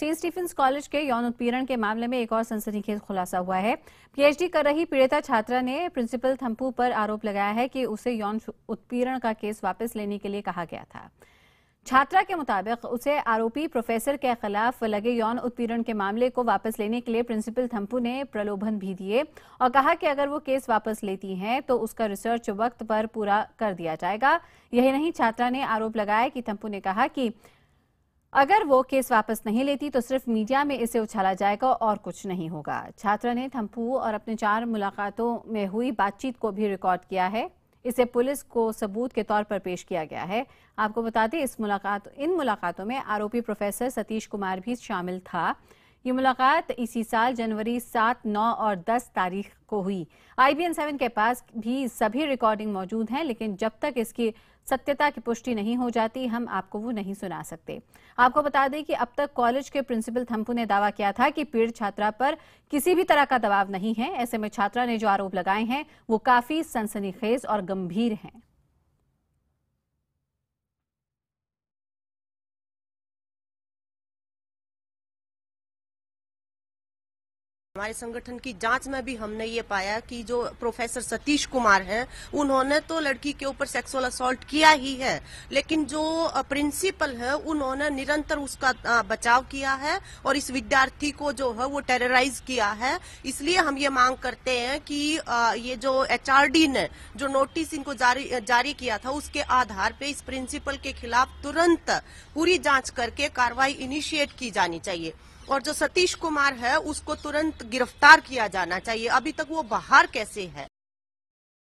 Saint Stephen's college के यौन उत्पीड़न के मामले में एक और सनसनीखेज खुलासा हुआ है पीएचडी कर रही पीड़िता छात्रा ने प्रिंसिपल थम्पू पर आरोप लगाया है कि उसे यौन उत्पीड़न का केस वापस लेने के लिए कहा गया था छात्रा के मुताबिक उसे आरोपी प्रोफेसर के खिलाफ लगे यौन उत्पीड़न के मामले को वापस लेने के लिए प्रिंसिपल थम्पू ने प्रलोभन भी दिए और कहा कि अगर वो केस वापस लेती हैं तो उसका रिसर्च वक्त पर पूरा कर दिया जाएगा यही नहीं छात्रा ने आरोप लगाया कि थम्पू ने कहा कि अगर वो केस वापस नहीं लेती तो सिर्फ मीडिया में इसे उछाला जाएगा और कुछ नहीं होगा छात्रा ने थम्पू और अपने चार मुलाकातों में हुई बातचीत को भी रिकॉर्ड किया है इसे पुलिस को सबूत के तौर पर पेश किया गया है आपको बता दें इस मुलाकात इन मुलाकातों में आरोपी प्रोफेसर सतीश कुमार भी शामिल था ये मुलाकात इसी साल जनवरी सात नौ और दस तारीख को हुई आई बी एन सेवन के पास भी सभी रिकॉर्डिंग मौजूद हैं लेकिन जब तक इसकी सत्यता की पुष्टि नहीं हो जाती हम आपको वो नहीं सुना सकते आपको बता दें कि अब तक कॉलेज के प्रिंसिपल थम्पू ने दावा किया था कि पीड़ित छात्रा पर किसी भी तरह का दबाव नहीं है ऐसे में छात्रा ने जो आरोप लगाए हैं वो काफी सनसनीखेज और गंभीर हैं हमारे संगठन की जांच में भी हमने ये पाया कि जो प्रोफेसर सतीश कुमार हैं उन्होंने तो लड़की के ऊपर सेक्सुअल असॉल्ट किया ही है लेकिन जो प्रिंसिपल है उन्होंने निरंतर उसका बचाव किया है और इस विद्यार्थी को जो है वो टेरराइज किया है इसलिए हम ये मांग करते हैं कि ये जो एचआरडी ने जो नोटिस इनको जारी जारी किया था उसके आधार पर इस प्रिंसिपल के खिलाफ तुरंत पूरी जांच करके कार्रवाई इनिशिएट की जानी चाहिए और जो सतीश कुमार है उसको तुरंत गिरफ्तार किया जाना चाहिए अभी तक वो बाहर कैसे है